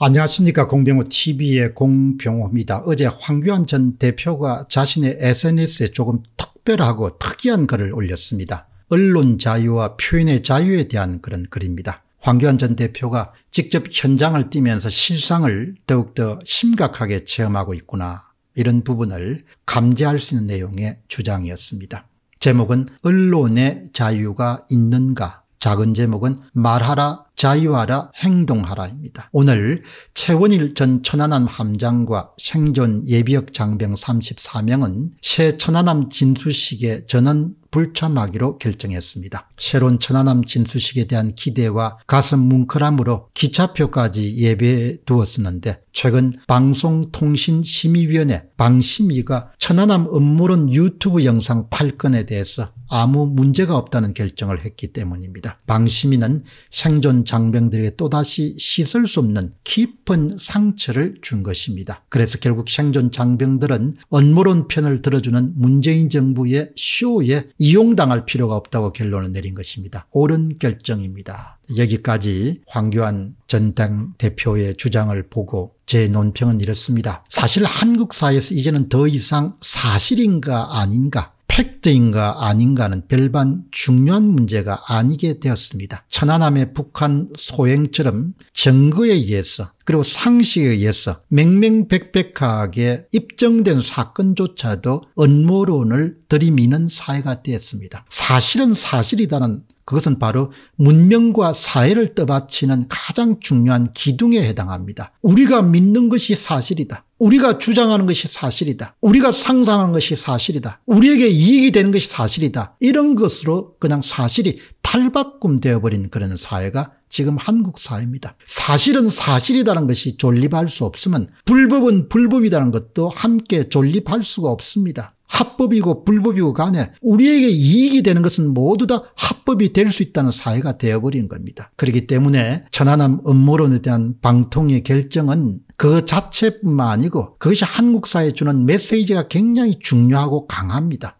안녕하십니까 공병호TV의 공병호입니다. 어제 황교안 전 대표가 자신의 SNS에 조금 특별하고 특이한 글을 올렸습니다. 언론 자유와 표현의 자유에 대한 그런 글입니다. 황교안 전 대표가 직접 현장을 뛰면서 실상을 더욱더 심각하게 체험하고 있구나 이런 부분을 감지할 수 있는 내용의 주장이었습니다. 제목은 언론의 자유가 있는가 작은 제목은 말하라 자유하라 행동하라입니다. 오늘 최원일 전 천안함 함장과 생존 예비역 장병 34명은 새 천안함 진수식의 전원 불참하기로 결정했습니다. 새로운 천안함 진수식에 대한 기대와 가슴 뭉클함으로 기차표까지 예배에 두었었는데 최근 방송통신심의위원회 방심위가 천안함 음모론 유튜브 영상 8건에 대해서 아무 문제가 없다는 결정을 했기 때문입니다. 방심민는 생존 장병들에게 또다시 씻을 수 없는 깊은 상처를 준 것입니다. 그래서 결국 생존 장병들은 언모론 편을 들어주는 문재인 정부의 쇼에 이용당할 필요가 없다고 결론을 내린 것입니다. 옳은 결정입니다. 여기까지 황교안 전당 대표의 주장을 보고 제 논평은 이렇습니다. 사실 한국 사회에서 이제는 더 이상 사실인가 아닌가 팩트인가 아닌가는 별반 중요한 문제가 아니게 되었습니다. 천안함의 북한 소행처럼 증거에 의해서 그리고 상식에 의해서 맹맹백백하게 입증된 사건조차도 음모론을 들이미는 사회가 되었습니다. 사실은 사실이라는 그것은 바로 문명과 사회를 떠받치는 가장 중요한 기둥에 해당합니다. 우리가 믿는 것이 사실이다. 우리가 주장하는 것이 사실이다. 우리가 상상하는 것이 사실이다. 우리에게 이익이 되는 것이 사실이다. 이런 것으로 그냥 사실이 탈바꿈되어버린 그런 사회가 지금 한국 사회입니다. 사실은 사실이라는 것이 존립할 수 없으면 불법은 불법이라는 것도 함께 존립할 수가 없습니다. 합법이고 불법이고 간에 우리에게 이익이 되는 것은 모두 다 합법이 될 수 있다는 사회가 되어버린 겁니다. 그렇기 때문에 천안함 음모론에 대한 방통의 결정은 그 자체뿐만 아니고 그것이 한국 사회에 주는 메시지가 굉장히 중요하고 강합니다.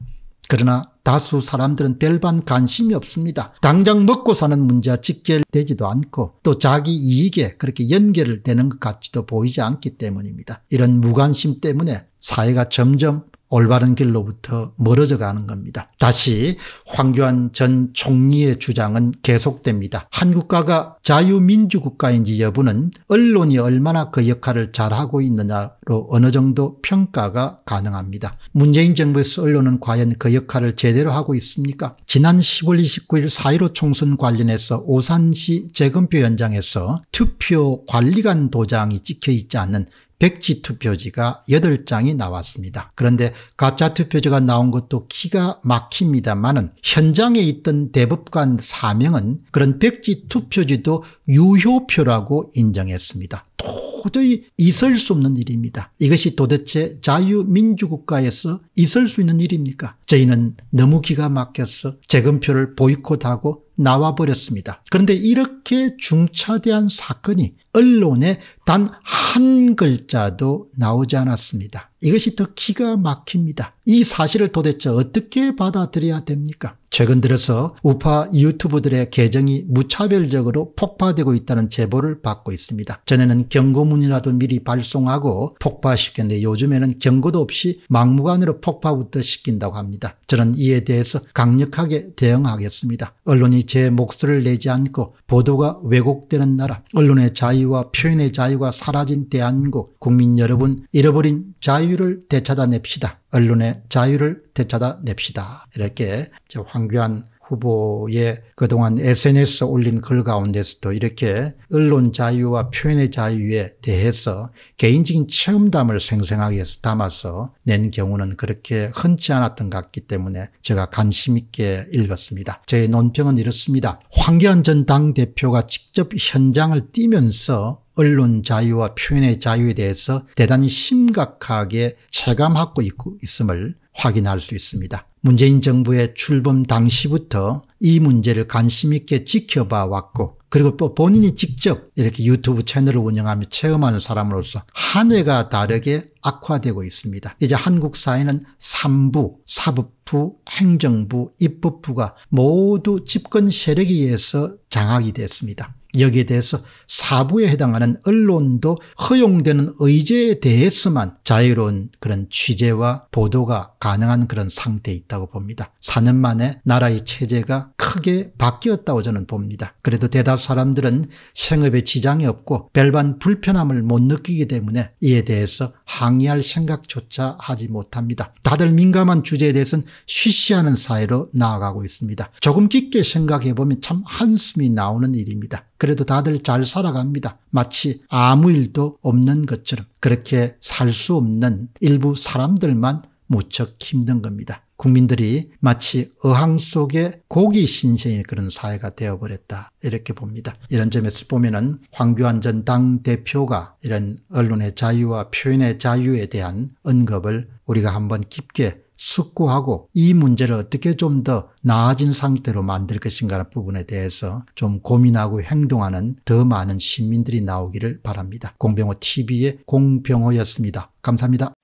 그러나 다수 사람들은 별반 관심이 없습니다. 당장 먹고 사는 문제와 직결되지도 않고 또 자기 이익에 그렇게 연결되는 것 같지도 보이지 않기 때문입니다. 이런 무관심 때문에 사회가 점점 올바른 길로부터 멀어져 가는 겁니다. 다시 황교안 전 총리의 주장은 계속됩니다. 한국가가 자유민주국가인지 여부는 언론이 얼마나 그 역할을 잘하고 있느냐로 어느 정도 평가가 가능합니다. 문재인 정부에서 언론은 과연 그 역할을 제대로 하고 있습니까? 지난 10월 29일 4.15 총선 관련해서 오산시 재검표 현장에서 투표 관리관 도장이 찍혀 있지 않는 백지 투표지가 8장이 나왔습니다. 그런데 가짜 투표지가 나온 것도 키가 막힙니다만은 현장에 있던 대법관 사명은 그런 백지 투표지도 유효표라고 인정했습니다. 도저히 있을 수 없는 일입니다. 이것이 도대체 자유민주국가에서 있을 수 있는 일입니까? 저희는 너무 기가 막혀서 재검표를 보이콧하고 나와버렸습니다. 그런데 이렇게 중차대한 사건이 언론에 단 한 글자도 나오지 않았습니다. 이것이 더 기가 막힙니다. 이 사실을 도대체 어떻게 받아들여야 됩니까? 최근 들어서 우파 유튜브들의 계정이 무차별적으로 폭파되고 있다는 제보를 받고 있습니다. 전에는 경고문이라도 미리 발송하고 폭파시켰는데 요즘에는 경고도 없이 막무가내로 폭파부터 시킨다고 합니다. 저는 이에 대해서 강력하게 대응하겠습니다. 언론이 제 목소리를 내지 않고 보도가 왜곡되는 나라, 언론의 자유와 표현의 자유가 사라진 대한민국, 국민 여러분 잃어버린 자유 자유를 되찾아 냅시다. 언론의 자유를 되찾아 냅시다. 이렇게 황교안 후보의 그동안 s n s 올린 글 가운데서도 이렇게 언론 자유와 표현의 자유에 대해서 개인적인 체험담을 생생하게 담아서 낸 경우는 그렇게 흔치 않았던 것 같기 때문에 제가 관심 있게 읽었습니다. 제 논평은 이렇습니다. 황교안 전 당대표가 직접 현장을 뛰면서 언론 자유와 표현의 자유에 대해서 대단히 심각하게 체감하고 있음을 확인할 수 있습니다. 문재인 정부의 출범 당시부터 이 문제를 관심 있게 지켜봐 왔고 그리고 또 본인이 직접 이렇게 유튜브 채널을 운영하며 체험하는 사람으로서 한 해가 다르게 악화되고 있습니다. 이제 한국 사회는 삼부, 사법부, 행정부, 입법부가 모두 집권 세력에 의해서 장악이 됐습니다. 여기에 대해서 사부에 해당하는 언론도 허용되는 의제에 대해서만 자유로운 그런 취재와 보도가 가능한 그런 상태에 있다고 봅니다. 4년 만에 나라의 체제가 크게 바뀌었다고 저는 봅니다. 그래도 대다수 사람들은 생업에 지장이 없고 별반 불편함을 못 느끼기 때문에 이에 대해서 항의할 생각조차 하지 못합니다. 다들 민감한 주제에 대해서는 쉬쉬하는 사회로 나아가고 있습니다. 조금 깊게 생각해보면 참 한숨이 나오는 일입니다. 그래도 다들 잘 살아갑니다. 마치 아무 일도 없는 것처럼 그렇게 살 수 없는 일부 사람들만 무척 힘든 겁니다. 국민들이 마치 어항 속의 고기 신세인 그런 사회가 되어버렸다 이렇게 봅니다. 이런 점에서 보면은 황교안 전당 대표가 이런 언론의 자유와 표현의 자유에 대한 언급을 우리가 한번 깊게 숙고하고 이 문제를 어떻게 좀 더 나아진 상태로 만들 것인가 부분에 대해서 좀 고민하고 행동하는 더 많은 시민들이 나오기를 바랍니다. 공병호 TV의 공병호였습니다. 감사합니다.